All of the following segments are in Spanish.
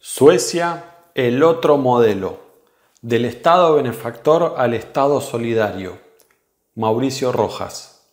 Suecia, el otro modelo, del Estado benefactor al Estado solidario. Mauricio Rojas.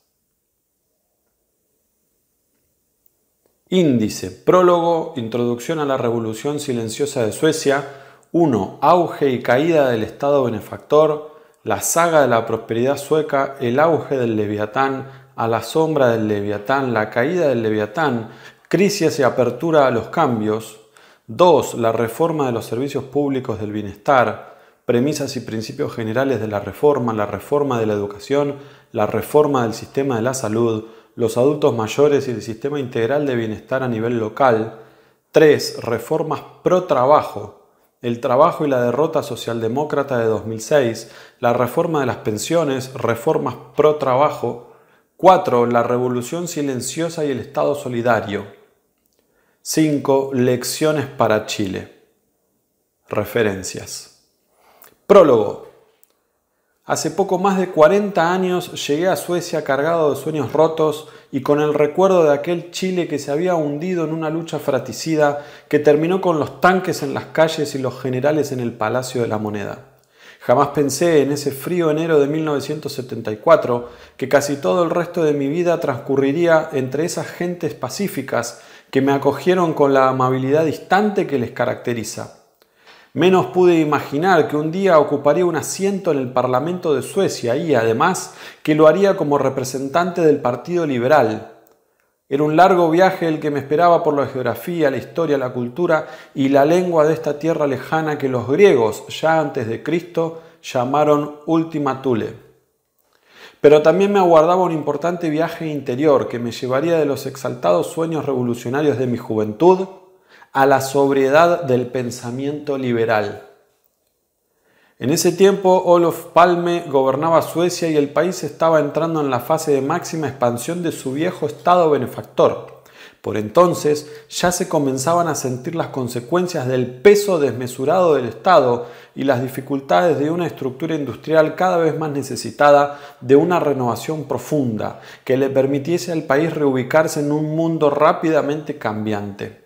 Índice, prólogo, introducción a la Revolución Silenciosa de Suecia, 1. Auge y caída del Estado benefactor, la saga de la prosperidad sueca, el auge del leviatán, a la sombra del leviatán, la caída del leviatán, crisis y apertura a los cambios, 2. La reforma de los servicios públicos del bienestar, premisas y principios generales de la reforma, la reforma de la educación, la reforma del sistema de la salud, los adultos mayores y el sistema integral de bienestar a nivel local. 3. Reformas pro trabajo, el trabajo y la derrota socialdemócrata de 2006, la reforma de las pensiones, reformas pro trabajo. 4. La revolución silenciosa y el Estado solidario. 5. Lecciones para Chile. Referencias. Prólogo. Hace poco más de 40 años llegué a Suecia cargado de sueños rotos y con el recuerdo de aquel Chile que se había hundido en una lucha fratricida que terminó con los tanques en las calles y los generales en el Palacio de la Moneda. Jamás pensé en ese frío enero de 1974 que casi todo el resto de mi vida transcurriría entre esas gentes pacíficas que me acogieron con la amabilidad distante que les caracteriza. Menos pude imaginar que un día ocuparía un asiento en el Parlamento de Suecia y, además, que lo haría como representante del Partido Liberal. Era un largo viaje el que me esperaba por la geografía, la historia, la cultura y la lengua de esta tierra lejana que los griegos, ya antes de Cristo, llamaron Última Tule. Pero también me aguardaba un importante viaje interior que me llevaría de los exaltados sueños revolucionarios de mi juventud a la sobriedad del pensamiento liberal. En ese tiempo, Olof Palme gobernaba Suecia y el país estaba entrando en la fase de máxima expansión de su viejo estado benefactor. Por entonces ya se comenzaban a sentir las consecuencias del peso desmesurado del Estado y las dificultades de una estructura industrial cada vez más necesitada de una renovación profunda que le permitiese al país reubicarse en un mundo rápidamente cambiante.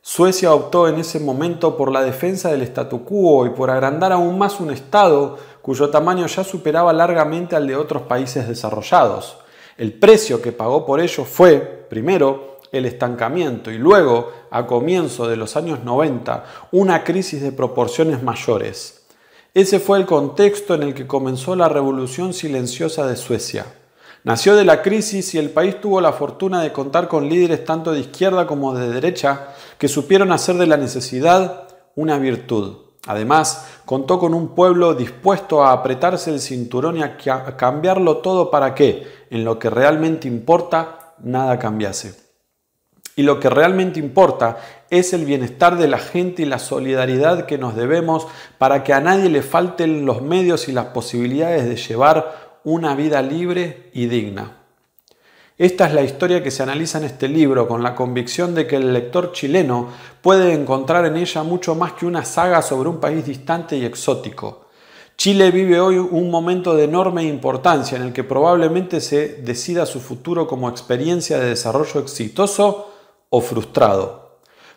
Suecia optó en ese momento por la defensa del statu quo y por agrandar aún más un Estado cuyo tamaño ya superaba largamente al de otros países desarrollados. El precio que pagó por ello fue, primero, el estancamiento y luego, a comienzo de los años 90, una crisis de proporciones mayores. Ese fue el contexto en el que comenzó la revolución silenciosa de Suecia. Nació de la crisis y el país tuvo la fortuna de contar con líderes tanto de izquierda como de derecha que supieron hacer de la necesidad una virtud. Además, contó con un pueblo dispuesto a apretarse el cinturón y a cambiarlo todo para que, en lo que realmente importa, nada cambiase y lo que realmente importa es el bienestar de la gente y la solidaridad que nos debemos para que a nadie le falten los medios y las posibilidades de llevar una vida libre y digna. Esta es la historia que se analiza en este libro, con la convicción de que el lector chileno puede encontrar en ella mucho más que una saga sobre un país distante y exótico. Chile vive hoy un momento de enorme importancia en el que probablemente se decida su futuro como experiencia de desarrollo exitoso frustrado.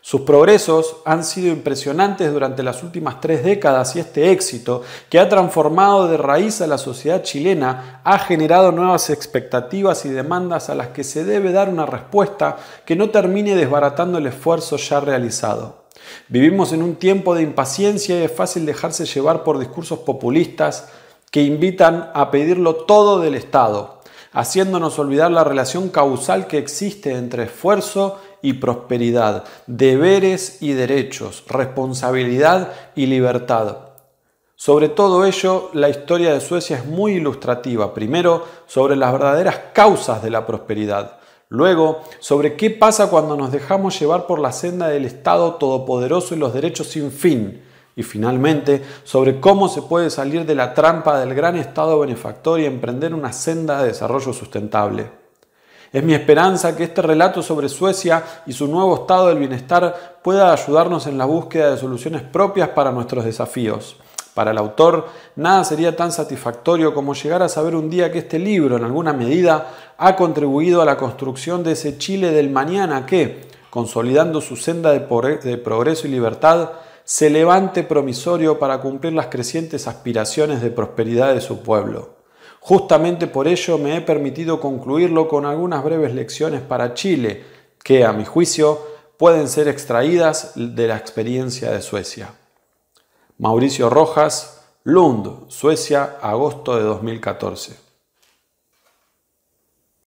Sus progresos han sido impresionantes durante las últimas tres décadas y este éxito, que ha transformado de raíz a la sociedad chilena, ha generado nuevas expectativas y demandas a las que se debe dar una respuesta que no termine desbaratando el esfuerzo ya realizado. Vivimos en un tiempo de impaciencia y es fácil dejarse llevar por discursos populistas que invitan a pedirlo todo del Estado, haciéndonos olvidar la relación causal que existe entre esfuerzo y prosperidad, deberes y derechos, responsabilidad y libertad. Sobre todo ello, la historia de Suecia es muy ilustrativa, primero sobre las verdaderas causas de la prosperidad, luego sobre qué pasa cuando nos dejamos llevar por la senda del Estado todopoderoso y los derechos sin fin, y finalmente sobre cómo se puede salir de la trampa del gran Estado benefactor y emprender una senda de desarrollo sustentable. Es mi esperanza que este relato sobre Suecia y su nuevo estado del bienestar pueda ayudarnos en la búsqueda de soluciones propias para nuestros desafíos. Para el autor, nada sería tan satisfactorio como llegar a saber un día que este libro, en alguna medida, ha contribuido a la construcción de ese Chile del mañana que, consolidando su senda de progreso y libertad, se levante promisorio para cumplir las crecientes aspiraciones de prosperidad de su pueblo. Justamente por ello me he permitido concluirlo con algunas breves lecciones para Chile, que a mi juicio pueden ser extraídas de la experiencia de Suecia. Mauricio Rojas, Lund, Suecia, agosto de 2014.